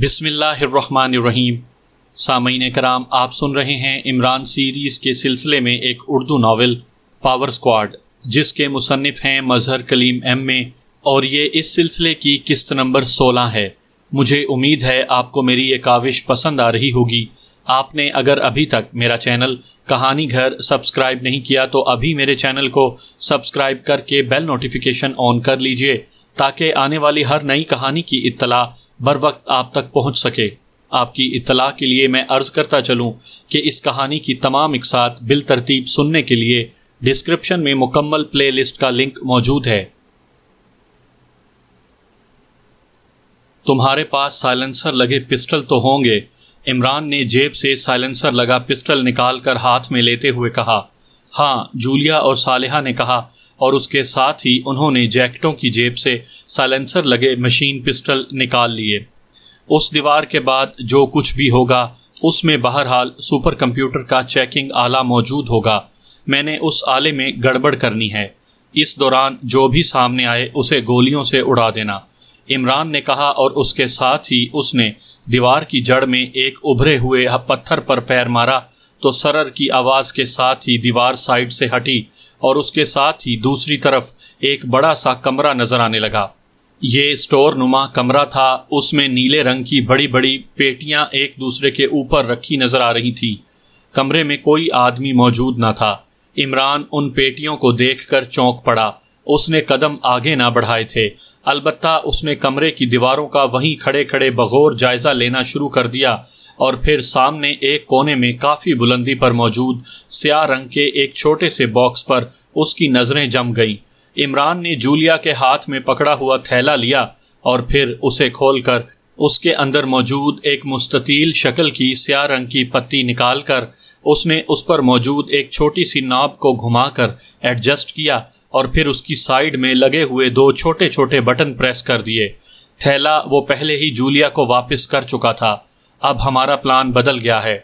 बिसमीम सामीन कराम आप सुन रहे हैं इमरान सीरीज़ के सिलसिले में एक उर्दू नावल पावर स्क्वाड जिसके मुसनफ़ हैं मजहर कलीम एम में और ये इस सिलसिले की किस्त नंबर सोलह है मुझे उम्मीद है आपको मेरी ये काविश पसंद आ रही होगी आपने अगर अभी तक मेरा चैनल कहानी घर सब्सक्राइब नहीं किया तो अभी मेरे चैनल को सब्सक्राइब करके बेल नोटिफिकेशन ऑन कर लीजिए ताकि आने वाली हर नई कहानी की इतला बर वक्त आप तक पहुंच सके आपकी इतला के लिए मैं अर्ज़ करता चलूं कि इस कहानी की तमाम इकसात बिल तरतीब सुनने के लिए डिस्क्रिप्शन में मुकम्मल प्लेलिस्ट का लिंक मौजूद है तुम्हारे पास साइलेंसर लगे पिस्टल तो होंगे इमरान ने जेब से साइलेंसर लगा पिस्टल निकाल कर हाथ में लेते हुए कहा हाँ जूलिया और सालिहा ने कहा और उसके साथ ही उन्होंने जैकेटों की जेब से साइलेंसर लगे मशीन पिस्टल निकाल लिए उस दीवार के बाद जो कुछ भी होगा उसमें बहरहाल सुपर कंप्यूटर का चेकिंग आला मौजूद होगा मैंने उस आले में गड़बड़ करनी है इस दौरान जो भी सामने आए उसे गोलियों से उड़ा देना इमरान ने कहा और उसके साथ ही उसने दीवार की जड़ में एक उभरे हुए पत्थर पर पैर मारा तो सरर की आवाज़ के साथ ही दीवार साइड से हटी और उसके साथ ही दूसरी तरफ एक बड़ा सा कमरा नजर आने लगा ये स्टोर नुमा कमरा था उसमें नीले रंग की बड़ी बड़ी पेटियां एक दूसरे के ऊपर रखी नजर आ रही थी कमरे में कोई आदमी मौजूद ना था इमरान उन पेटियों को देखकर चौंक पड़ा उसने कदम आगे ना बढ़ाए थे अलबत्ता उसने कमरे की दीवारों का वहीं खड़े खड़े बगौर जायजा लेना शुरू कर दिया और फिर सामने एक कोने में काफी बुलंदी पर मौजूद स्या रंग के एक छोटे से बॉक्स पर उसकी नजरें जम गईं इमरान ने जूलिया के हाथ में पकड़ा हुआ थैला लिया और फिर उसे खोलकर उसके अंदर मौजूद एक मुस्ततील शक्ल की स्या रंग की पत्ती निकालकर उसने उस पर मौजूद एक छोटी सी नाब को घुमाकर एडजस्ट किया और फिर उसकी साइड में लगे हुए दो छोटे छोटे बटन प्रेस कर दिए थैला वो पहले ही जूलिया को वापस कर चुका था अब हमारा प्लान बदल गया है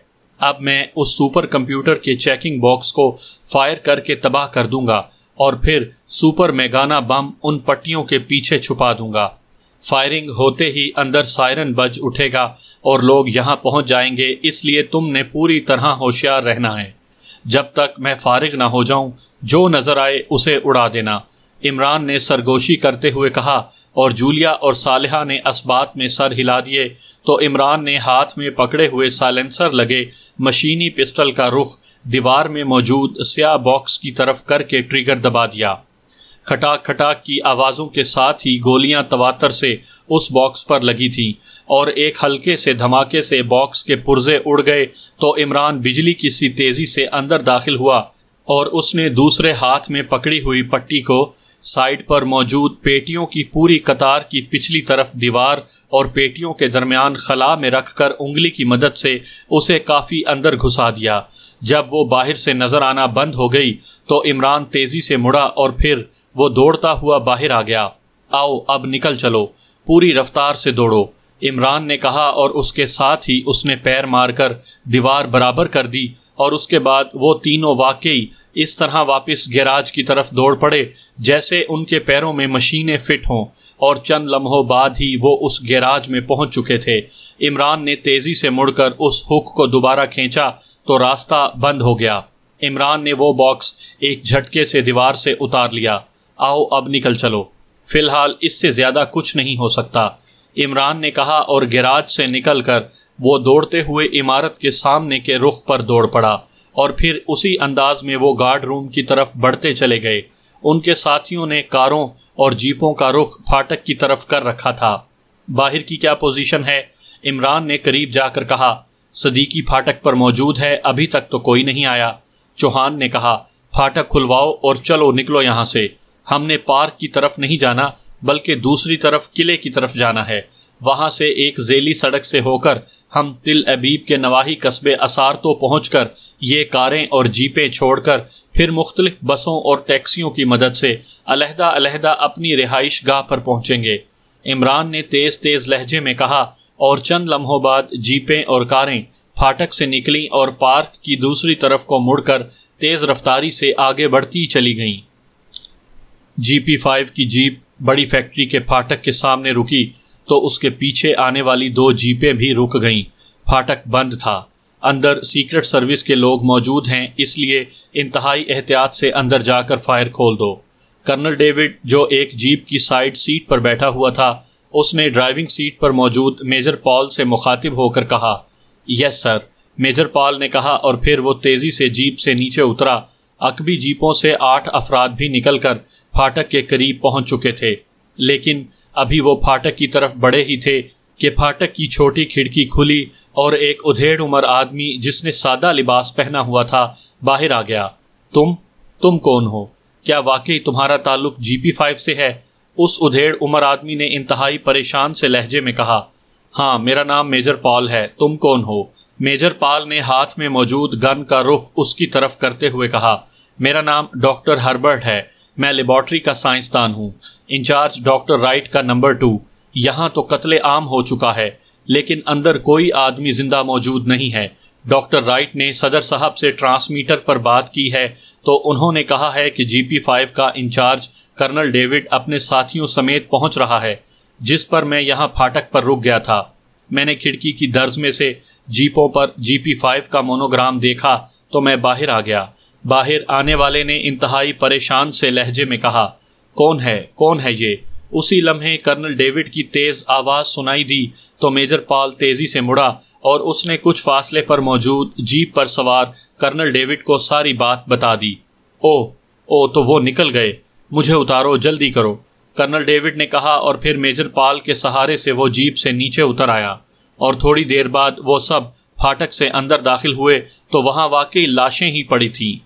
अब मैं उस सुपर कंप्यूटर के चेकिंग बॉक्स को फायर करके तबाह कर दूंगा और फिर सुपर मेगाना बम उन पट्टियों के पीछे छुपा दूंगा फायरिंग होते ही अंदर सायरन बज उठेगा और लोग यहाँ पहुंच जाएंगे इसलिए तुमने पूरी तरह होशियार रहना है जब तक मैं फारिग ना हो जाऊं जो नजर आए उसे उड़ा देना इमरान ने सरगोशी करते हुए कहा और जूलिया और सालहा ने असबात में सर हिला दिए तो इमरान ने हाथ में पकड़े हुए साइलेंसर लगे मशीनी पिस्टल का रुख दीवार में मौजूद स्याह बॉक्स की तरफ करके ट्रिगर दबा दिया खटाक खटाक की आवाज़ों के साथ ही गोलियां तवातर से उस बॉक्स पर लगी थीं और एक हल्के से धमाके से बॉक्स के पुर्जे उड़ गए तो इमरान बिजली की सी तेज़ी से अंदर दाखिल हुआ और उसने दूसरे हाथ में पकड़ी हुई पट्टी को साइड पर मौजूद पेटियों की पूरी कतार की पिछली तरफ दीवार और पेटियों के दरमियान खला में रखकर उंगली की मदद से उसे काफ़ी अंदर घुसा दिया जब वो बाहर से नज़र आना बंद हो गई तो इमरान तेज़ी से मुड़ा और फिर वो दौड़ता हुआ बाहर आ गया आओ अब निकल चलो पूरी रफ्तार से दौड़ो इमरान ने कहा और उसके साथ ही उसने पैर मारकर दीवार बराबर कर दी और उसके बाद वो तीनों वाकई इस तरह वापस गैराज की तरफ दौड़ पड़े जैसे उनके पैरों में मशीनें फिट हों और चंद लम्हों बाद ही वो उस गैराज में पहुंच चुके थे इमरान ने तेज़ी से मुड़कर उस हुक को दोबारा खींचा तो रास्ता बंद हो गया इमरान ने वो बॉक्स एक झटके से दीवार से उतार लिया आओ अब निकल चलो फिलहाल इससे ज़्यादा कुछ नहीं हो सकता इमरान ने कहा और गैराज से निकलकर वो दौड़ते हुए इमारत के सामने के रुख पर दौड़ पड़ा और फिर उसी अंदाज में वो गार्ड रूम की तरफ बढ़ते चले गए उनके साथियों ने कारों और जीपों का रुख फाटक की तरफ कर रखा था बाहर की क्या पोजीशन है इमरान ने करीब जाकर कहा सदीकी फाटक पर मौजूद है अभी तक तो कोई नहीं आया चौहान ने कहा फाटक खुलवाओ और चलो निकलो यहाँ से हमने पार्क की तरफ नहीं जाना बल्कि दूसरी तरफ किले की तरफ जाना है वहां से एक जेली सड़क से होकर हम तिल अबीब के नवाही कस्बे तो पहुँच कर ये कारें और जीपें छोड़कर फिर मुख्तलिफ बसों और टैक्सियों की मदद से अलहदा अलहदा अपनी रिहाइश गाह पर पहुँचेंगे इमरान ने तेज़ तेज़ लहजे में कहा और चंद लम्हों बाद जीपें और कारें फाटक से निकली और पार्क की दूसरी तरफ को मुड़कर तेज़ रफ्तारी से आगे बढ़ती चली गईं जी पी फाइव की जीप बड़ी फैक्ट्री के फाटक के सामने रुकी तो उसके पीछे आने वाली दो जीपें भी रुक गईं फाटक बंद था अंदर सीक्रेट सर्विस के लोग मौजूद हैं इसलिए इंतहाई एहतियात से अंदर जाकर फायर खोल दो कर्नल डेविड जो एक जीप की साइड सीट पर बैठा हुआ था उसने ड्राइविंग सीट पर मौजूद मेजर पॉल से मुखातिब होकर कहा यस सर मेजर पॉल ने कहा और फिर वो तेजी से जीप से नीचे उतरा अकबी जीपों से आठ अफराद भी निकलकर फाटक के करीब पहुंच चुके थे लेकिन अभी वो फाटक की तरफ बढ़े ही थे कि फाटक की छोटी खिड़की खुली और एक उधेड़ उम्र आदमी जिसने सादा लिबास पहना हुआ था बाहर आ गया तुम तुम कौन हो क्या वाकई तुम्हारा ताल्लुक जीपी फाइव से है उस उधेड़ उम्र आदमी ने इंतहाई परेशान से लहजे में कहा हाँ मेरा नाम मेजर पॉल है तुम कौन हो मेजर पॉल ने हाथ में मौजूद गन का रुख उसकी तरफ करते हुए कहा मेरा नाम डॉक्टर हर्बर्ट है मैं लेबॉर्ट्री का साइंसदान हूँ इंचार्ज डॉक्टर राइट का नंबर टू यहाँ तो कत्ले आम हो चुका है लेकिन अंदर कोई आदमी जिंदा मौजूद नहीं है डॉक्टर राइट ने सदर साहब से ट्रांसमीटर पर बात की है तो उन्होंने कहा है कि जीपी फाइव का इंचार्ज कर्नल डेविड अपने साथियों समेत पहुंच रहा है जिस पर मैं यहाँ फाटक पर रुक गया था मैंने खिड़की की दर्ज में से जीपों पर जीपी फाइव का मोनोग्राम देखा तो मैं बाहर आ गया बाहर आने वाले ने इंतहाई परेशान से लहजे में कहा कौन है कौन है ये उसी लम्हे कर्नल डेविड की तेज आवाज सुनाई दी तो मेजर पाल तेजी से मुड़ा और उसने कुछ फासले पर मौजूद जीप पर सवार कर्नल डेविड को सारी बात बता दी ओ ओ तो वो निकल गए मुझे उतारो जल्दी करो कर्नल डेविड ने कहा और फिर मेजर पाल के सहारे से वो जीप से नीचे उतर आया और थोड़ी देर बाद वो सब फाटक से अंदर दाखिल हुए तो वहां वाकई लाशें ही पड़ी थीं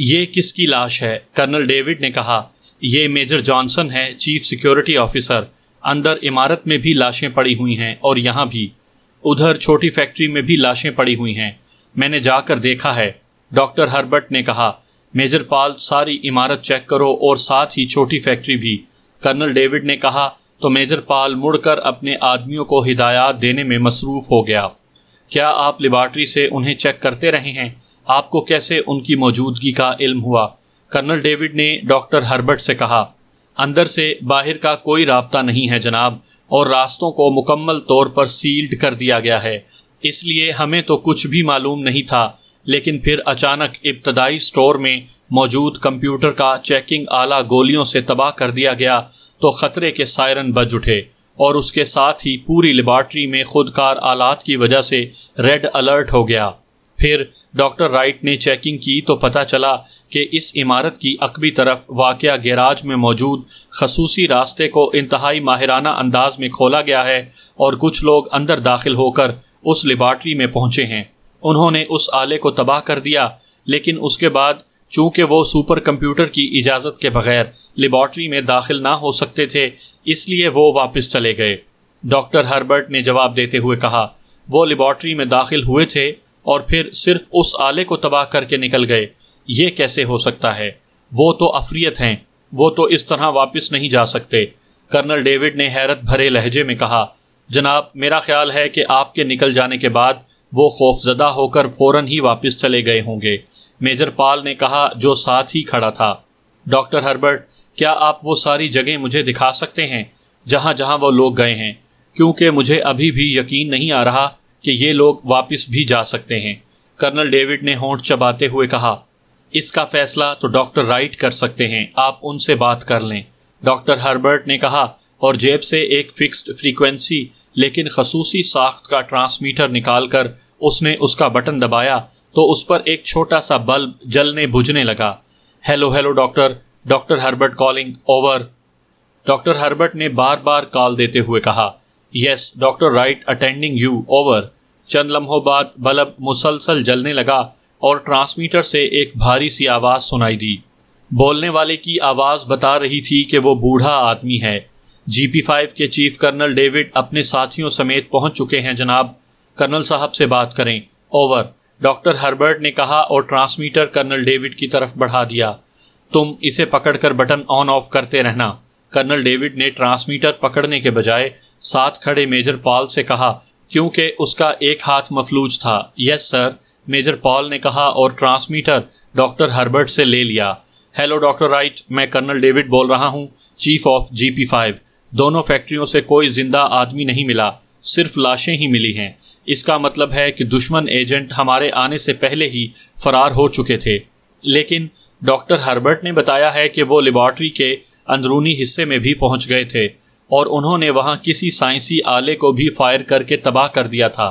ये किसकी लाश है कर्नल डेविड ने कहा ये मेजर जॉनसन है चीफ सिक्योरिटी ऑफिसर अंदर इमारत में भी लाशें पड़ी हुई हैं और यहाँ भी उधर छोटी फैक्ट्री में भी लाशें पड़ी हुई हैं मैंने जाकर देखा है डॉक्टर हर्बर्ट ने कहा मेजर पाल सारी इमारत चेक करो और साथ ही छोटी फैक्ट्री भी कर्नल डेविड ने कहा तो मेजर पाल मुड़कर अपने आदमियों को हिदायत देने में मसरूफ हो गया क्या आप लेबार्ट्री से उन्हें चेक करते रहे हैं आपको कैसे उनकी मौजूदगी का इल्म हुआ कर्नल डेविड ने डॉक्टर हर्बर्ट से कहा अंदर से बाहर का कोई रबता नहीं है जनाब और रास्तों को मुकम्मल तौर पर सील्ड कर दिया गया है इसलिए हमें तो कुछ भी मालूम नहीं था लेकिन फिर अचानक इब्तदाई स्टोर में मौजूद कंप्यूटर का चेकिंग आला गोलियों से तबाह कर दिया गया तो खतरे के सायरन बज उठे और उसके साथ ही पूरी लेबार्ट्री में खुदकार आलात की वजह से रेड अलर्ट हो गया फिर डॉक्टर राइट ने चेकिंग की तो पता चला कि इस इमारत की अकबी तरफ वाक़ गैराज में मौजूद खसूसी रास्ते को इंतहाई माहिराना अंदाज में खोला गया है और कुछ लोग अंदर दाखिल होकर उस लेबार्ट्री में पहुंचे हैं उन्होंने उस आले को तबाह कर दिया लेकिन उसके बाद चूंकि वो सुपर कंप्यूटर की इजाज़त के बगैर लेबॉर्ट्री में दाखिल ना हो सकते थे इसलिए वो वापस चले गए डॉक्टर हर्बर्ट ने जवाब देते हुए कहा वो लेबॉर्ट्री में दाखिल हुए थे और फिर सिर्फ उस आले को तबाह करके निकल गए ये कैसे हो सकता है वो तो अफरीत हैं वो तो इस तरह वापस नहीं जा सकते कर्नल डेविड ने हैरत भरे लहजे में कहा जनाब मेरा ख्याल है कि आपके निकल जाने के बाद वो खौफजदा होकर फौरन ही वापस चले गए होंगे मेजर पाल ने कहा जो साथ ही खड़ा था डॉक्टर हर्बर्ट क्या आप वो सारी जगह मुझे दिखा सकते हैं जहां जहां वो लोग गए हैं क्योंकि मुझे अभी भी यकीन नहीं आ रहा कि ये लोग वापस भी जा सकते हैं कर्नल डेविड ने होंठ चबाते हुए कहा इसका फैसला तो डॉक्टर राइट कर सकते हैं आप उनसे बात कर लें डॉक्टर हर्बर्ट ने कहा और जेब से एक फिक्स्ड फ्रीक्वेंसी लेकिन खसूसी साख्त का ट्रांसमीटर निकालकर उसने उसका बटन दबाया तो उस पर एक छोटा सा बल्ब जलने बुझने लगा hello hello doctor doctor Herbert calling over doctor Herbert ने बार बार कॉल देते हुए कहा yes doctor Wright attending you over चंद लम्हों बाद बल्ब मुसलसल जलने लगा और ट्रांसमीटर से एक भारी सी आवाज़ सुनाई दी बोलने वाले की आवाज़ बता रही थी कि वो बूढ़ा आदमी है जीपी फाइव के चीफ कर्नल डेविड अपने साथियों समेत पहुंच चुके हैं जनाब कर्नल साहब से बात करें ओवर डॉक्टर हर्बर्ट ने कहा और ट्रांसमीटर कर्नल डेविड की तरफ बढ़ा दिया तुम इसे पकड़कर बटन ऑन ऑफ करते रहना कर्नल डेविड ने ट्रांसमीटर पकड़ने के बजाय साथ खड़े मेजर पॉल से कहा क्योंकि उसका एक हाथ मफलूज था यस सर मेजर पॉल ने कहा और ट्रांसमीटर डॉक्टर हर्बर्ट से ले लिया हेलो डॉक्टर राइट मैं कर्नल डेविड बोल रहा हूँ चीफ ऑफ जी फाइव दोनों फैक्ट्रियों से कोई जिंदा आदमी नहीं मिला सिर्फ लाशें ही मिली हैं इसका मतलब है कि दुश्मन एजेंट हमारे आने से पहले ही फरार हो चुके थे लेकिन डॉक्टर हर्बर्ट ने बताया है कि वो लेबॉर्ट्री के अंदरूनी हिस्से में भी पहुंच गए थे और उन्होंने वहां किसी साइंसी आले को भी फायर करके तबाह कर दिया था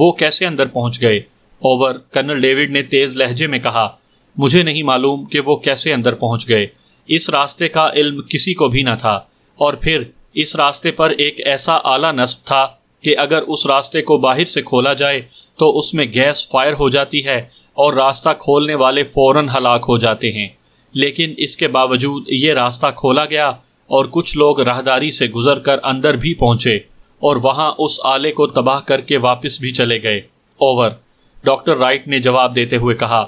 वो कैसे अंदर पहुंच गए ओवर कर्नल डेविड ने तेज लहजे में कहा मुझे नहीं मालूम कि वो कैसे अंदर पहुंच गए इस रास्ते का इल्म किसी को भी न था और फिर इस रास्ते पर एक ऐसा आला नस्ब था कि अगर उस रास्ते को बाहर से खोला जाए तो उसमें गैस फायर हो जाती है और रास्ता खोलने वाले फौरन हलाक हो जाते हैं लेकिन इसके बावजूद ये रास्ता खोला गया और कुछ लोग राहदारी से गुजर कर अंदर भी पहुंचे और वहां उस आले को तबाह करके वापस भी चले गए ओवर डॉक्टर राइट ने जवाब देते हुए कहा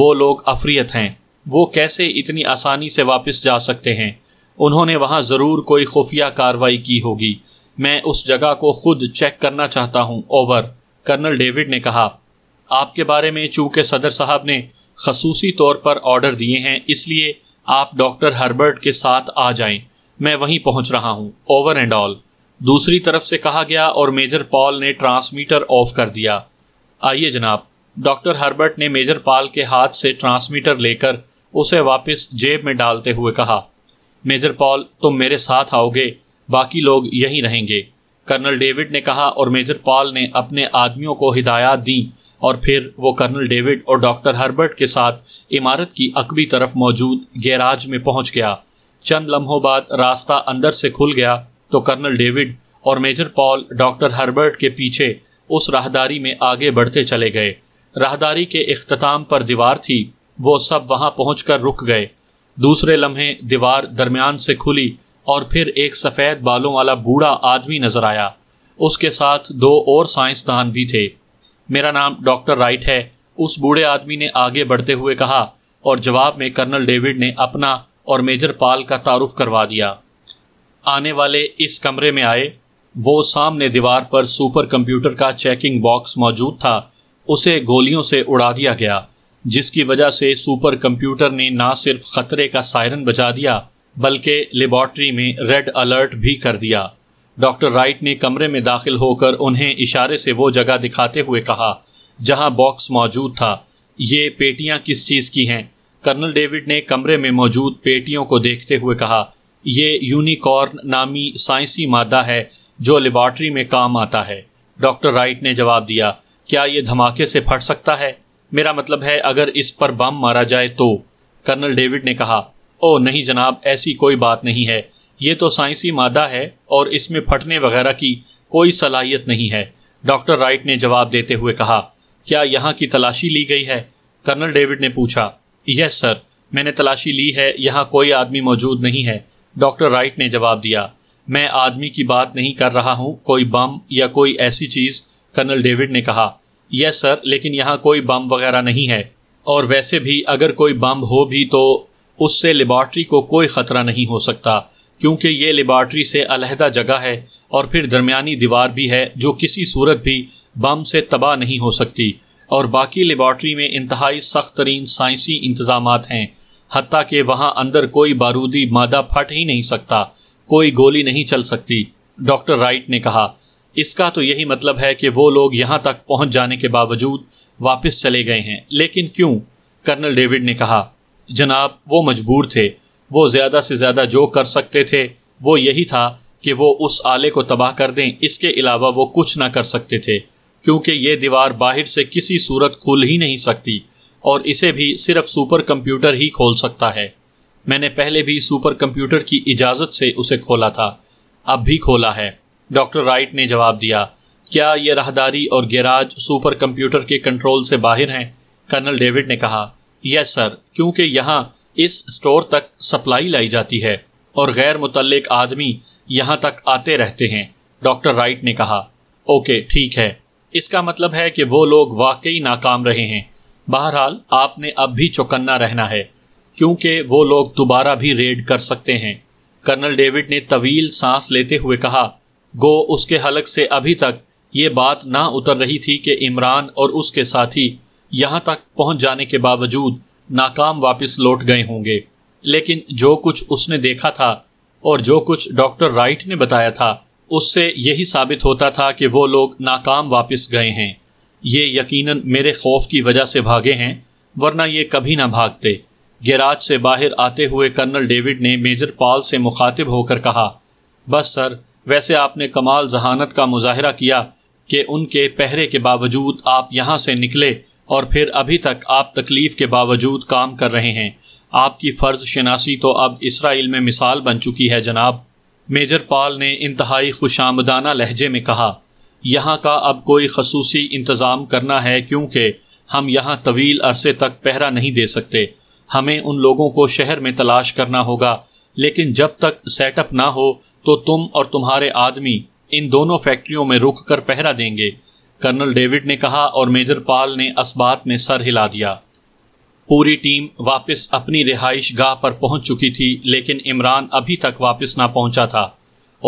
वो लोग अफरियत हैं वो कैसे इतनी आसानी से वापस जा सकते हैं उन्होंने वहां ज़रूर कोई खुफिया कार्रवाई की होगी मैं उस जगह को खुद चेक करना चाहता हूं ओवर कर्नल डेविड ने कहा आपके बारे में चूंकि सदर साहब ने खसूसी तौर पर ऑर्डर दिए हैं इसलिए आप डॉक्टर हर्बर्ट के साथ आ जाएं मैं वहीं पहुंच रहा हूं ओवर एंड ऑल दूसरी तरफ से कहा गया और मेजर पॉल ने ट्रांसमीटर ऑफ कर दिया आइए जनाब डॉक्टर हर्बर्ट ने मेजर पॉल के हाथ से ट्रांसमीटर लेकर उसे वापस जेब में डालते हुए कहा मेजर पॉल तुम मेरे साथ आओगे बाकी लोग यहीं रहेंगे कर्नल डेविड ने कहा और मेजर पॉल ने अपने आदमियों को हिदायत दी और फिर वो कर्नल डेविड और डॉक्टर हर्बर्ट के साथ इमारत की अकबी तरफ मौजूद गैराज में पहुंच गया चंद लम्हों बाद रास्ता अंदर से खुल गया तो कर्नल डेविड और मेजर पॉल डॉक्टर हर्बर्ट के पीछे उस राहदारी में आगे बढ़ते चले गए राहदारी के अख्ताम पर दीवार थी वो सब वहां पहुंचकर रुक गए दूसरे लम्हे दीवार दरमियान से खुली और फिर एक सफ़ेद बालों वाला बूढ़ा आदमी नजर आया उसके साथ दो और साइंसदान भी थे मेरा नाम डॉक्टर राइट है उस बूढ़े आदमी ने आगे बढ़ते हुए कहा और जवाब में कर्नल डेविड ने अपना और मेजर पाल का तारुफ करवा दिया आने वाले इस कमरे में आए वो सामने दीवार पर सुपर कंप्यूटर का चेकिंग बॉक्स मौजूद था उसे गोलियों से उड़ा दिया गया जिसकी वजह से सुपर कंप्यूटर ने ना सिर्फ खतरे का सायरन बजा दिया बल्कि लेबॉर्ट्री में रेड अलर्ट भी कर दिया डॉक्टर राइट ने कमरे में दाखिल होकर उन्हें इशारे से वो जगह दिखाते हुए कहा जहां बॉक्स मौजूद था ये पेटियां किस चीज़ की हैं कर्नल डेविड ने कमरे में मौजूद पेटियों को देखते हुए कहा ये यूनिकॉर्न नामी साइंसी मादा है जो लेबॉर्टरी में काम आता है डॉक्टर राइट ने जवाब दिया क्या यह धमाके से फट सकता है मेरा मतलब है अगर इस पर बम मारा जाए तो कर्नल डेविड ने कहा ओ नहीं जनाब ऐसी कोई बात नहीं है ये तो साइंसी मादा है और इसमें फटने वगैरह की कोई सलाहियत नहीं है डॉक्टर राइट ने जवाब देते हुए कहा क्या यहाँ की तलाशी ली गई है कर्नल डेविड ने पूछा यस सर मैंने तलाशी ली है यहाँ कोई आदमी मौजूद नहीं है डॉक्टर राइट ने जवाब दिया मैं आदमी की बात नहीं कर रहा हूँ कोई बम या कोई ऐसी चीज़ कर्नल डेविड ने कहा यस सर लेकिन यहाँ कोई बम वगैरह नहीं है और वैसे भी अगर कोई बम हो भी तो उससे लेबॉर्ट्री को कोई ख़तरा नहीं हो सकता क्योंकि ये लेबार्ट्री से अलहदा जगह है और फिर दरमियानी दीवार भी है जो किसी सूरत भी बम से तबाह नहीं हो सकती और बाकी लेबार्ट्री में इंतहाई सख्त तरीन साइंसी इंतजाम हैं हती कि वहाँ अंदर कोई बारूदी मादा फट ही नहीं सकता कोई गोली नहीं चल सकती डॉक्टर राइट ने कहा इसका तो यही मतलब है कि वो लोग यहाँ तक पहुँच जाने के बावजूद वापस चले गए हैं लेकिन क्यों कर्नल डेविड ने कहा जनाब वो मजबूर थे वो ज़्यादा से ज़्यादा जो कर सकते थे वो यही था कि वो उस आले को तबाह कर दें इसके अलावा वो कुछ ना कर सकते थे क्योंकि ये दीवार बाहर से किसी सूरत खुल ही नहीं सकती और इसे भी सिर्फ सुपर कंप्यूटर ही खोल सकता है मैंने पहले भी सुपर कंप्यूटर की इजाज़त से उसे खोला था अब भी खोला है डॉक्टर राइट ने जवाब दिया क्या यह राहदारी और गैराज सुपर कंप्यूटर के कंट्रोल से बाहर हैं कर्नल डेविड ने कहा यस सर क्योंकि यहाँ इस स्टोर तक सप्लाई लाई जाती है और गैर मुतलक आदमी यहाँ तक आते रहते हैं डॉक्टर राइट ने कहा ओके ठीक है इसका मतलब है कि वो लोग वाकई नाकाम रहे हैं बहरहाल आपने अब भी चौकन्ना रहना है क्योंकि वो लोग दोबारा भी रेड कर सकते हैं कर्नल डेविड ने तवील सांस लेते हुए कहा गो उसके हलक से अभी तक ये बात ना उतर रही थी कि इमरान और उसके साथी यहाँ तक पहुंच जाने के बावजूद नाकाम वापस लौट गए होंगे लेकिन जो कुछ उसने देखा था और जो कुछ डॉक्टर राइट ने बताया था उससे यही साबित होता था कि वो लोग नाकाम वापस गए हैं ये यकीनन मेरे खौफ की वजह से भागे हैं वरना ये कभी ना भागते गैराज से बाहर आते हुए कर्नल डेविड ने मेजर पाल से मुखातिब होकर कहा बस सर वैसे आपने कमाल जहानत का मुजाहरा किया कि उनके पहरे के बावजूद आप यहाँ से निकले और फिर अभी तक आप तकलीफ़ के बावजूद काम कर रहे हैं आपकी फ़र्ज शनासी तो अब इसराइल में मिसाल बन चुकी है जनाब मेजर पाल ने इंतहाई खुशामदाना लहजे में कहा यहाँ का अब कोई खसूसी इंतज़ाम करना है क्योंकि हम यहाँ तवील अरसे तक पहरा नहीं दे सकते हमें उन लोगों को शहर में तलाश करना होगा लेकिन जब तक सेटअप ना हो तो तुम और तुम्हारे आदमी इन दोनों फैक्ट्रियों में रुक कर पहरा देंगे कर्नल डेविड ने कहा और मेजर पाल ने असबात में सर हिला दिया पूरी टीम वापस अपनी रिहाइश गाह पर पहुंच चुकी थी लेकिन इमरान अभी तक वापस ना पहुंचा था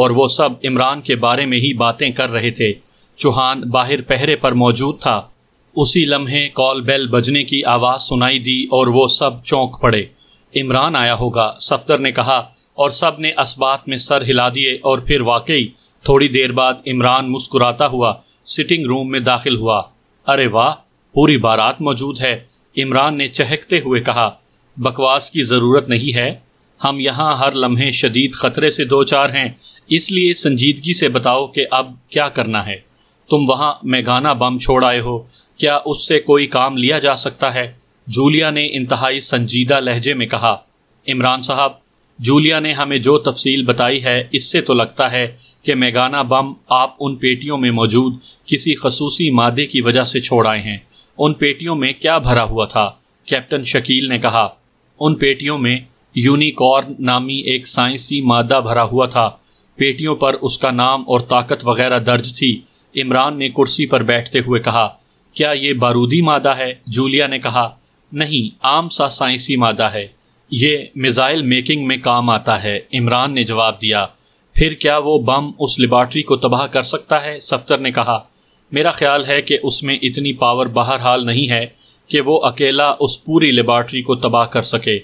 और वो सब इमरान के बारे में ही बातें कर रहे थे चौहान बाहर पहरे पर मौजूद था उसी लम्हे कॉल बेल बजने की आवाज़ सुनाई दी और वो सब चौंक पड़े इमरान आया होगा सफदर ने कहा और सब ने असबात में सर हिला दिए और फिर वाकई थोड़ी देर बाद इमरान मुस्कुराता हुआ सिटिंग रूम में दाखिल हुआ अरे वाह पूरी बारात मौजूद है इमरान ने चहकते हुए कहा बकवास की ज़रूरत नहीं है हम यहाँ हर लम्हे शदीद ख़तरे से दो चार हैं इसलिए संजीदगी से बताओ कि अब क्या करना है तुम वहाँ मैगाना बम छोड़ आए हो क्या उससे कोई काम लिया जा सकता है जूलिया ने इंतहाई संजीदा लहजे में कहा इमरान साहब जूलिया ने हमें जो तफसील बताई है इससे तो लगता है कि मेगाना बम आप उन पेटियों में मौजूद किसी खसूसी मादे की वजह से छोड़ आए हैं उन पेटियों में क्या भरा हुआ था कैप्टन शकील ने कहा उन पेटियों में यूनिकॉर्न नामी एक साइंसी मादा भरा हुआ था पेटियों पर उसका नाम और ताकत वगैरह दर्ज थी इमरान ने कुर्सी पर बैठते हुए कहा क्या ये बारूदी मादा है जूलिया ने कहा नहीं आम सा साइंसी मादा है ये मिज़ाइल मेकिंग में काम आता है इमरान ने जवाब दिया फिर क्या वो बम उस लेबार्ट्री को तबाह कर सकता है सफ्तर ने कहा मेरा ख्याल है कि उसमें इतनी पावर बहरहाल नहीं है कि वो अकेला उस पूरी लेबार्ट्री को तबाह कर सके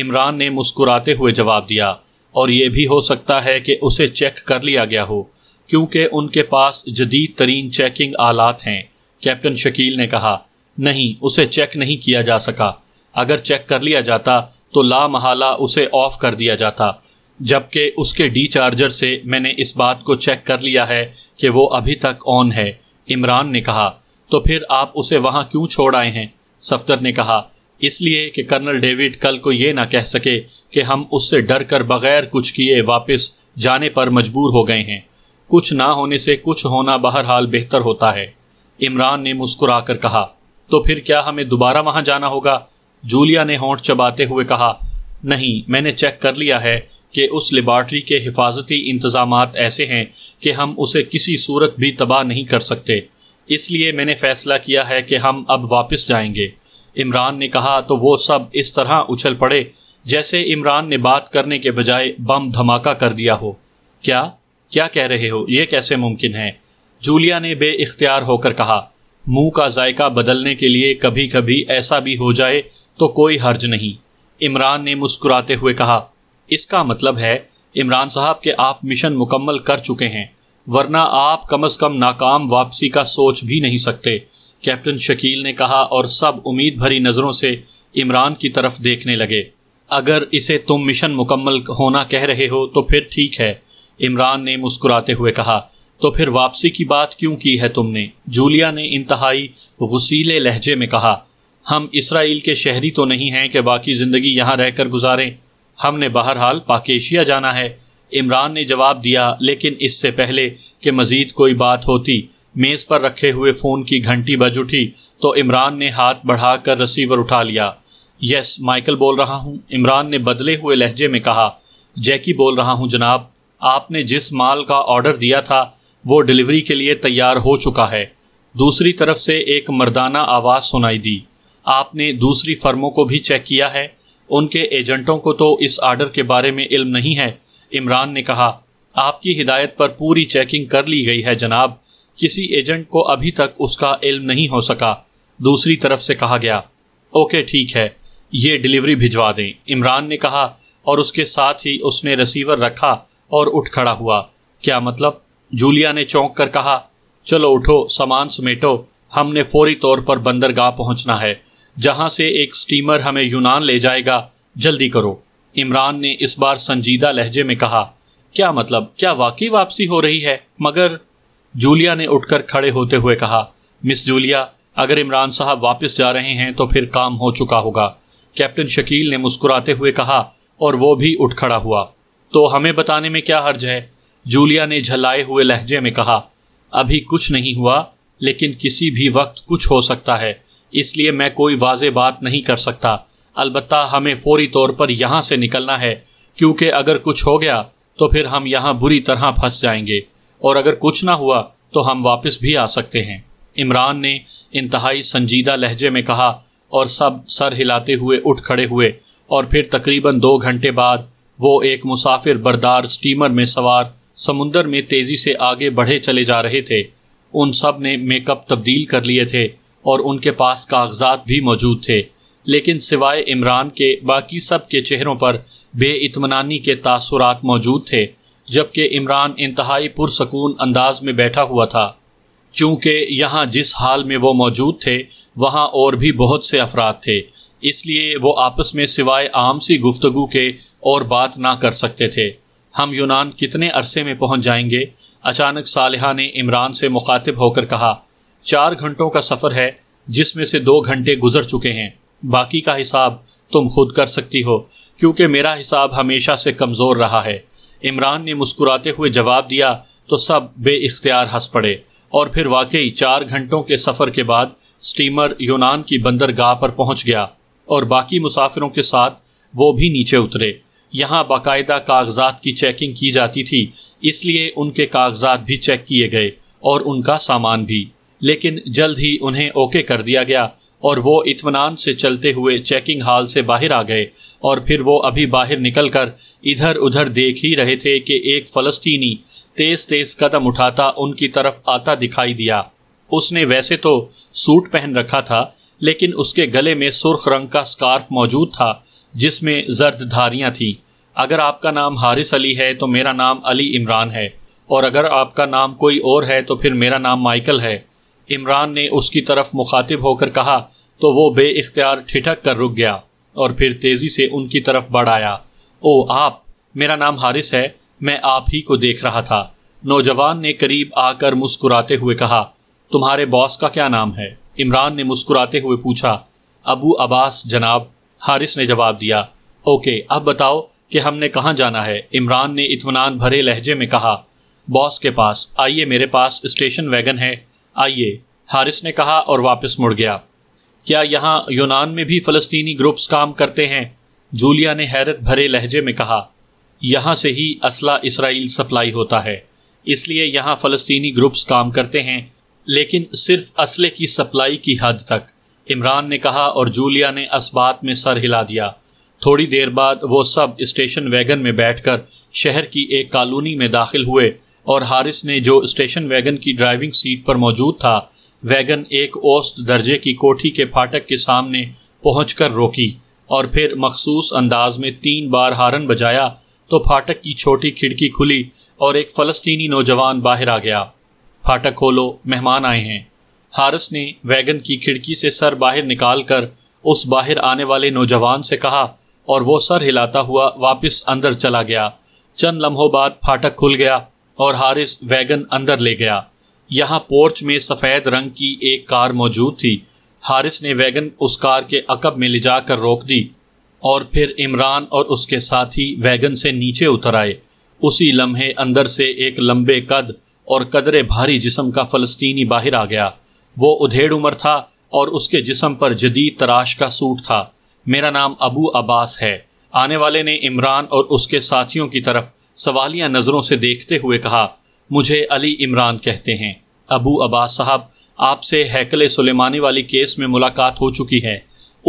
इमरान ने मुस्कुराते हुए जवाब दिया और ये भी हो सकता है कि उसे चेक कर लिया गया हो क्योंकि उनके पास जदीद तरीन चेकिंग आलात हैं कैप्टन शकील ने कहा नहीं उसे चेक नहीं किया जा सका अगर चेक कर लिया जाता तो ला महाला उसे ऑफ कर दिया जाता जबकि उसके डी चार्जर से मैंने इस बात को चेक कर लिया है कि वो अभी तक ऑन है इमरान ने कहा तो फिर आप उसे वहां क्यों छोड़ आए हैं सफदर ने कहा इसलिए कि कर्नल डेविड कल को ये ना कह सके कि हम उससे डर कर बगैर कुछ किए वापस जाने पर मजबूर हो गए हैं कुछ ना होने से कुछ होना बहरहाल बेहतर होता है इमरान ने मुस्कुरा कर कहा तो फिर क्या हमें दोबारा वहां जाना होगा जूलिया ने होंठ चबाते हुए कहा नहीं मैंने चेक कर लिया है कि उस लेबार्ट्री के हिफाजती इंतजाम ऐसे हैं कि हम उसे किसी सूरत भी तबाह नहीं कर सकते इसलिए मैंने फैसला किया है कि हम अब वापस जाएंगे इमरान ने कहा तो वो सब इस तरह उछल पड़े जैसे इमरान ने बात करने के बजाय बम धमाका कर दिया हो क्या क्या कह रहे हो ये कैसे मुमकिन है जूलिया ने बे होकर कहा मुंह का जायका बदलने के लिए कभी कभी ऐसा भी हो जाए तो कोई हर्ज नहीं इमरान ने मुस्कुराते हुए कहा इसका मतलब है इमरान साहब के आप मिशन मुकम्मल कर चुके हैं वरना आप कम अज कम नाकाम वापसी का सोच भी नहीं सकते कैप्टन शकील ने कहा और सब उम्मीद भरी नज़रों से इमरान की तरफ देखने लगे अगर इसे तुम मिशन मुकम्मल होना कह रहे हो तो फिर ठीक है इमरान ने मुस्कुराते हुए कहा तो फिर वापसी की बात क्यों की है तुमने जूलिया ने इंतहाई गसीले लहजे में कहा हम इसराइल के शहरी तो नहीं हैं कि बाकी ज़िंदगी यहाँ रहकर गुजारें हमने बहरहाल पाकेशिया जाना है इमरान ने जवाब दिया लेकिन इससे पहले कि मज़ीद कोई बात होती मेज़ पर रखे हुए फ़ोन की घंटी बज उठी तो इमरान ने हाथ बढ़ाकर रिसीवर उठा लिया यस माइकल बोल रहा हूँ इमरान ने बदले हुए लहजे में कहा जैकी बोल रहा हूँ जनाब आपने जिस माल का ऑर्डर दिया था वो डिलीवरी के लिए तैयार हो चुका है दूसरी तरफ से एक मर्दाना आवाज़ सुनाई दी आपने दूसरी फर्मों को भी चेक किया है उनके एजेंटों को तो इस आर्डर के बारे में इल्म नहीं है इमरान ने कहा आपकी हिदायत पर पूरी चेकिंग कर ली गई है जनाब किसी एजेंट को अभी तक उसका इल्म नहीं हो सका दूसरी तरफ से कहा गया ओके ठीक है ये डिलीवरी भिजवा दें इमरान ने कहा और उसके साथ ही उसने रिसीवर रखा और उठ खड़ा हुआ क्या मतलब जूलिया ने चौंक कर कहा चलो उठो सामान समेटो हमने फौरी तौर पर बंदरगाह पहुंचना है जहां से एक स्टीमर हमें यूनान ले जाएगा जल्दी करो इमरान ने इस बार संजीदा लहजे में कहा क्या मतलब क्या वाकई वापसी हो रही है मगर जूलिया ने उठकर खड़े होते हुए कहा मिस जूलिया अगर इमरान साहब वापस जा रहे हैं तो फिर काम हो चुका होगा कैप्टन शकील ने मुस्कुराते हुए कहा और वो भी उठ खड़ा हुआ तो हमें बताने में क्या हर्ज है जूलिया ने झलाए हुए लहजे में कहा अभी कुछ नहीं हुआ लेकिन किसी भी वक्त कुछ हो सकता है इसलिए मैं कोई वाज बात नहीं कर सकता अलबत् हमें फौरी तौर पर यहाँ से निकलना है क्योंकि अगर कुछ हो गया तो फिर हम यहाँ बुरी तरह फंस जाएंगे और अगर कुछ ना हुआ तो हम वापस भी आ सकते हैं इमरान ने इंतहाई संजीदा लहजे में कहा और सब सर हिलाते हुए उठ खड़े हुए और फिर तकरीबन दो घंटे बाद वो एक मुसाफिर बरदार स्टीमर में सवार समुंदर में तेज़ी से आगे बढ़े चले जा रहे थे उन सब ने मेकअप तब्दील कर लिए थे और उनके पास कागजात भी मौजूद थे लेकिन सिवाय इमरान के बाकी सब के चेहरों पर बेइतमानी के तासुरात मौजूद थे जबकि इमरान इंतहाई पुरसकून अंदाज में बैठा हुआ था चूँकि यहाँ जिस हाल में वो मौजूद थे वहाँ और भी बहुत से अफराद थे इसलिए वो आपस में सिवाय आम सी गुफ्तगु के और बात ना कर सकते थे हम यूनान कितने अरसे में पहुँच जाएंगे अचानक सालिहा ने इमरान से मुखातिब होकर कहा चार घंटों का सफर है जिसमें से दो घंटे गुजर चुके हैं बाकी का हिसाब तुम खुद कर सकती हो क्योंकि मेरा हिसाब हमेशा से कमज़ोर रहा है इमरान ने मुस्कुराते हुए जवाब दिया तो सब बे इख्तियार हंस पड़े और फिर वाकई चार घंटों के सफ़र के बाद स्टीमर यूनान की बंदरगाह पर पहुंच गया और बाकी मुसाफिरों के साथ वो भी नीचे उतरे यहाँ बाकायदा कागजात की चेकिंग की जाती थी इसलिए उनके कागजात भी चेक किए गए और उनका सामान भी लेकिन जल्द ही उन्हें ओके कर दिया गया और वो इतमान से चलते हुए चेकिंग हॉल से बाहर आ गए और फिर वो अभी बाहर निकलकर इधर उधर देख ही रहे थे कि एक फ़लस्तीनी तेज तेज कदम उठाता उनकी तरफ आता दिखाई दिया उसने वैसे तो सूट पहन रखा था लेकिन उसके गले में सुर्ख रंग का स्कार्फ मौजूद था जिसमें जर्द धारियाँ थीं अगर आपका नाम हारिस अली है तो मेरा नाम अली इमरान है और अगर आपका नाम कोई और है तो फिर मेरा नाम माइकल है इमरान ने उसकी तरफ मुखातिब होकर कहा तो वो बे इख्तियार ठिठक कर रुक गया और फिर तेज़ी से उनकी तरफ बढ़ आया ओ आप मेरा नाम हारिस है मैं आप ही को देख रहा था नौजवान ने करीब आकर मुस्कुराते हुए कहा तुम्हारे बॉस का क्या नाम है इमरान ने मुस्कुराते हुए पूछा अबू अब्बास जनाब हारिस ने जवाब दिया ओके अब बताओ कि हमने कहाँ जाना है इमरान ने इतमान भरे लहजे में कहा बॉस के पास आइए मेरे पास स्टेशन वैगन है आइए हारिस ने कहा और वापस मुड़ गया क्या यहाँ यूनान में भी फलस्तीनी ग्रुप्स काम करते हैं जूलिया ने हैरत भरे लहजे में कहा यहाँ से ही असला इसराइल सप्लाई होता है इसलिए यहाँ फ़लस्तीनी ग्रुप्स काम करते हैं लेकिन सिर्फ असले की सप्लाई की हद तक इमरान ने कहा और जूलिया ने असबात में सर हिला दिया थोड़ी देर बाद वो सब स्टेशन वैगन में बैठकर शहर की एक कॉलोनी में दाखिल हुए और हारिस ने जो स्टेशन वैगन की ड्राइविंग सीट पर मौजूद था वैगन एक औस्त दर्जे की कोठी के फाटक के सामने पहुंचकर रोकी और फिर मखसूस अंदाज में तीन बार हारन बजाया तो फाटक की छोटी खिड़की खुली और एक फ़लस्तीनी नौजवान बाहर आ गया फाटक खोलो मेहमान आए हैं हारिस ने वैगन की खिड़की से सर बाहर निकाल कर उस बाहर आने वाले नौजवान से कहा और वो सर हिलाता हुआ वापस अंदर चला गया चंद लम्हों बाद फाटक खुल गया और हारिस वैगन अंदर ले गया यहाँ पोर्च में सफ़ेद रंग की एक कार मौजूद थी हारिस ने वैगन उस कार के अकब में ले जाकर रोक दी और फिर इमरान और उसके साथी वैगन से नीचे उतर आए उसी लम्हे अंदर से एक लंबे कद और कदरे भारी जिसम का फ़लस्तीनी बाहर आ गया वो उधेड़ उम्र था और उसके जिसम पर जदीद तराश का सूट था मेरा नाम अबू अब्बास है आने वाले ने इमरान और उसके साथियों की तरफ सवालिया नज़रों से देखते हुए कहा मुझे अली इमरान कहते हैं अबू अब्बास साहब आपसे हैकल सुलेमानी वाली केस में मुलाकात हो चुकी है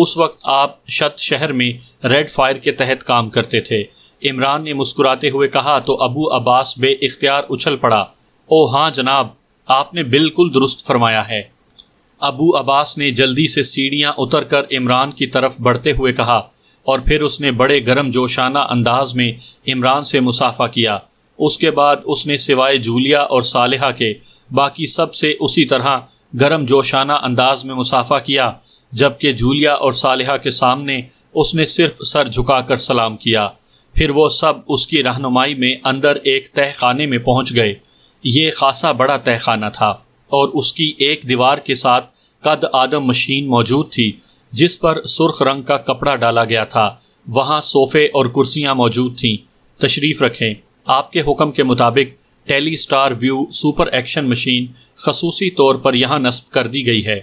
उस वक्त आप शत शहर में रेड फायर के तहत काम करते थे इमरान ने मुस्कुराते हुए कहा तो अबू अब्बास बे इख्तियार उछल पड़ा ओ हाँ जनाब आपने बिल्कुल दुरुस्त फरमाया है अबू अब्बास ने जल्दी से सीढ़ियाँ उतर कर इमरान की तरफ बढ़ते हुए कहा और फिर उसने बड़े गर्म जोशाना अंदाज में इमरान से मुसाफा किया उसके बाद उसने सिवाय जूलिया और सालहा के बाकी सब से उसी तरह गर्म जोशाना अंदाज में मुसाफा किया जबकि जूलिया और सालहा के सामने उसने सिर्फ सर झुकाकर सलाम किया फिर वो सब उसकी रहनुमाई में अंदर एक तहखाने में पहुंच गए ये खासा बड़ा तहखाना था और उसकी एक दीवार के साथ कद आदम मशीन मौजूद थी जिस पर सुर्ख रंग का कपड़ा डाला गया था वहां सोफे और कुर्सियां मौजूद थीं तशरीफ रखें आपके हुक्म के मुताबिक tele star view super action machine खसूसी तौर पर यहां नस्ब कर दी गई है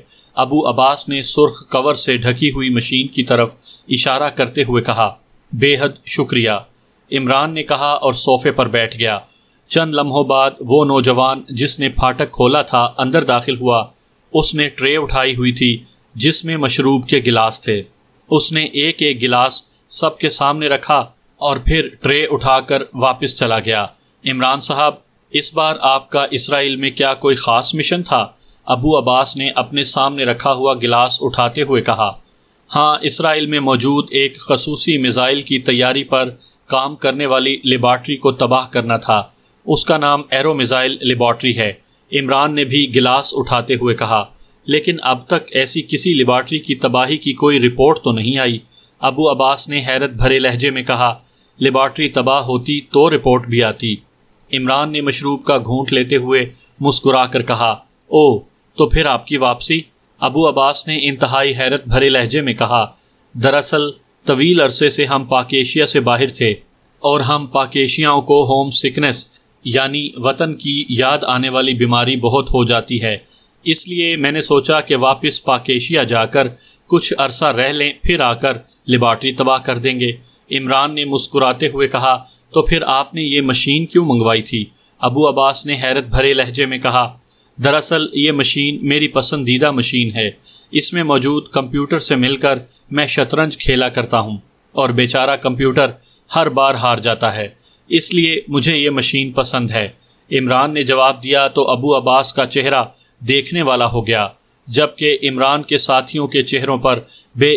अबू अब्बास ने सुर्ख कवर से ढकी हुई मशीन की तरफ इशारा करते हुए कहा बेहद शुक्रिया इमरान ने कहा और सोफे पर बैठ गया चंद लम्हों बाद वो नौजवान जिसने फाटक खोला था अंदर दाखिल हुआ उसने ट्रे उठाई हुई थी जिसमें मशरूब के गिलास थे उसने एक एक गिलास सबके सामने रखा और फिर ट्रे उठाकर वापस चला गया इमरान साहब इस बार आपका इसराइल में क्या कोई ख़ास मिशन था अबू अब्बास ने अपने सामने रखा हुआ गिलास उठाते हुए कहा हाँ इसराइल में मौजूद एक खसूसी मिज़ाइल की तैयारी पर काम करने वाली लेबार्ट्री को तबाह करना था उसका नाम एरो मिज़ाइल लेबार्ट्री है इमरान ने भी गिलास उठाते हुए कहा लेकिन अब तक ऐसी किसी लिबार्ट्री की तबाही की कोई रिपोर्ट तो नहीं आई अबू अब्बास ने हैरत भरे लहजे में कहा लिबार्ट्री तबाह होती तो रिपोर्ट भी आती इमरान ने मशरूब का घूंट लेते हुए मुस्कुरा कर कहा ओ तो फिर आपकी वापसी अबू अब्बास ने इंतहाई हैरत भरे लहजे में कहा दरअसल तवील अरसे से हम पाकेशिया से बाहर थे और हम पाकेशियाओं को होम सिकनेस यानी वतन की याद आने वाली बीमारी बहुत हो जाती है इसलिए मैंने सोचा कि वापस पाकेशिया जाकर कुछ अरसा रह लें फिर आकर लेबार्ट्री तबाह कर देंगे इमरान ने मुस्कुराते हुए कहा तो फिर आपने ये मशीन क्यों मंगवाई थी अबू अब्बास ने हैरत भरे लहजे में कहा दरअसल ये मशीन मेरी पसंदीदा मशीन है इसमें मौजूद कंप्यूटर से मिलकर मैं शतरंज खेला करता हूँ और बेचारा कंप्यूटर हर बार हार जाता है इसलिए मुझे ये मशीन पसंद है इमरान ने जवाब दिया तो अबू अब्बास का चेहरा देखने वाला हो गया जबकि इमरान के साथियों के चेहरों पर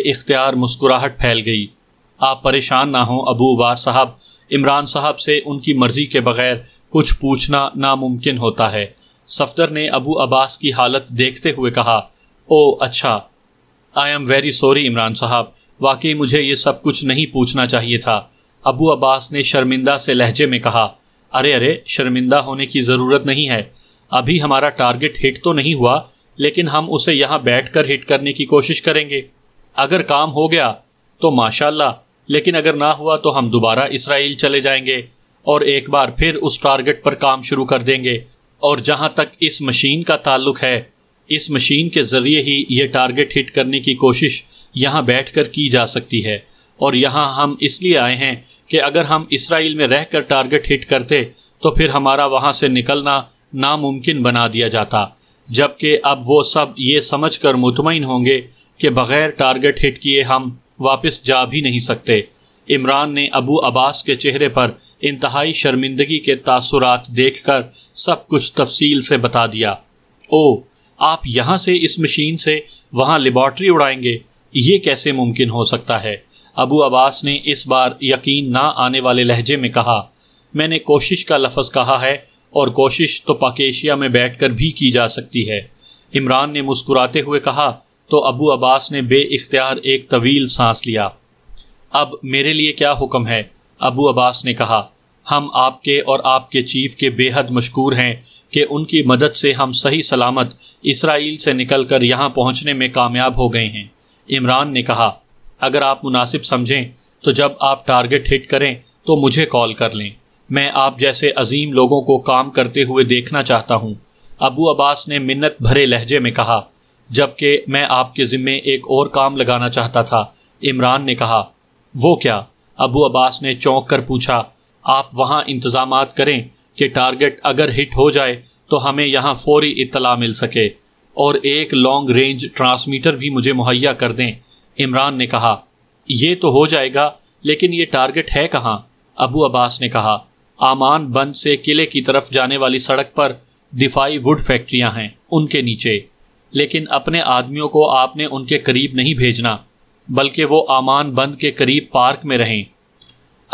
इख्तियार मुस्कुराहट फैल गई आप परेशान ना हों अबू उबास साहब इमरान साहब से उनकी मर्जी के बगैर कुछ पूछना नामुमकिन होता है सफदर ने अबू अब्बास की हालत देखते हुए कहा ओ अच्छा I am very sorry Imran साहब वाकई मुझे ये सब कुछ नहीं पूछना चाहिए था अबू अब्बास ने शर्मिंदा से लहजे में कहा अरे अरे शर्मिंदा होने की ज़रूरत नहीं है अभी हमारा टारगेट हिट तो नहीं हुआ लेकिन हम उसे यहाँ बैठकर हिट करने की कोशिश करेंगे अगर काम हो गया तो माशाल्लाह लेकिन अगर ना हुआ तो हम दोबारा इसराइल चले जाएंगे और एक बार फिर उस टारगेट पर काम शुरू कर देंगे और जहाँ तक इस मशीन का ताल्लुक है इस मशीन के ज़रिए ही ये टारगेट हिट करने की कोशिश यहाँ बैठ कर की जा सकती है और यहाँ हम इसलिए आए हैं कि अगर हम इसराइल में रहकर टारगेट हिट करते तो फिर हमारा वहाँ से निकलना नामुमकिन बना दिया जाता जबकि अब वो सब ये समझ कर मुतमिन होंगे कि बग़ैर टारगेट हिट किए हम वापस जा भी नहीं सकते इमरान ने अबू अब्बास के चेहरे पर इंतहाई शर्मिंदगी के तासुरात देख कर सब कुछ तफसील से बता दिया ओ आप यहाँ से इस मशीन से वहाँ लेबॉर्ट्री उड़ाएंगे ये कैसे मुमकिन हो सकता है अबू अब्बास ने इस बार यकीन ना आने वाले लहजे में कहा मैंने कोशिश का लफज कहा है और कोशिश तो पाकेशिया में बैठकर भी की जा सकती है इमरान ने मुस्कुराते हुए कहा तो अबू अब्बास ने बे इख्तियार एक तवील सांस लिया अब मेरे लिए क्या हुक्म है अबू अब्बास ने कहा हम आपके और आपके चीफ के बेहद मशकूर हैं कि उनकी मदद से हम सही सलामत इसराइल से निकल कर यहाँ पहुँचने में कामयाब हो गए हैं इमरान ने कहा अगर आप मुनासिब समझें तो जब आप टारगेट हिट करें तो मुझे कॉल कर लें मैं आप जैसे अजीम लोगों को काम करते हुए देखना चाहता हूँ अबू अब्बास ने मिन्नत भरे लहजे में कहा जबकि मैं आपके ज़िम्मे एक और काम लगाना चाहता था इमरान ने कहा वो क्या अबू अब्बास ने चौंक कर पूछा आप वहाँ इंतज़ाम करें कि टारगेट अगर हिट हो जाए तो हमें यहाँ फौरी इतला मिल सके और एक लॉन्ग रेंज ट्रांसमीटर भी मुझे मुहैया कर दें इमरान ने कहा यह तो हो जाएगा लेकिन ये टारगेट है कहाँ अबू अब्बास ने कहा आमान बंद से किले की तरफ जाने वाली सड़क पर दिफाई वुड फैक्ट्रियां हैं उनके नीचे लेकिन अपने आदमियों को आपने उनके करीब नहीं भेजना बल्कि वो आमान बंद के करीब पार्क में रहें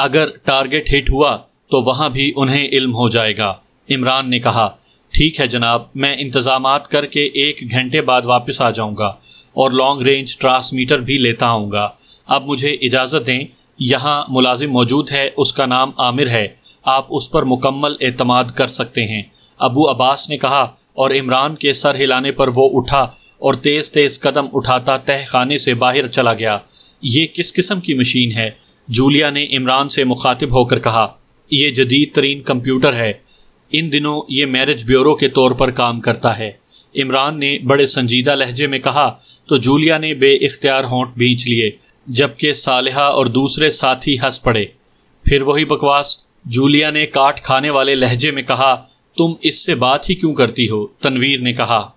अगर टारगेट हिट हुआ तो वहां भी उन्हें इल्म हो जाएगा इमरान ने कहा ठीक है जनाब मैं इंतज़ाम करके एक घंटे बाद वापस आ जाऊँगा और लॉन्ग रेंज ट्रांसमीटर भी लेता आऊंगा अब मुझे इजाज़त दें यहाँ मुलाजिम मौजूद है उसका नाम आमिर है आप उस पर मुकम्मल एतमाद कर सकते हैं अबू अब्बास ने कहा और इमरान के सर हिलाने पर वो उठा और तेज़ तेज़ कदम उठाता तह खाने से बाहर चला गया ये किस किस्म की मशीन है जूलिया ने इमरान से मुखातिब होकर कहा यह जदीद तरीन कंप्यूटर है इन दिनों ये मैरिज ब्यूरो के तौर पर काम करता है इमरान ने बड़े संजीदा लहजे में कहा तो जूलिया ने बे इख्तियार होंठ भींच लिए जबकि सालहा और दूसरे साथी हंस पड़े फिर वही बकवास जूलिया ने काट खाने वाले लहजे में कहा तुम इससे बात ही क्यों करती हो तनवीर ने कहा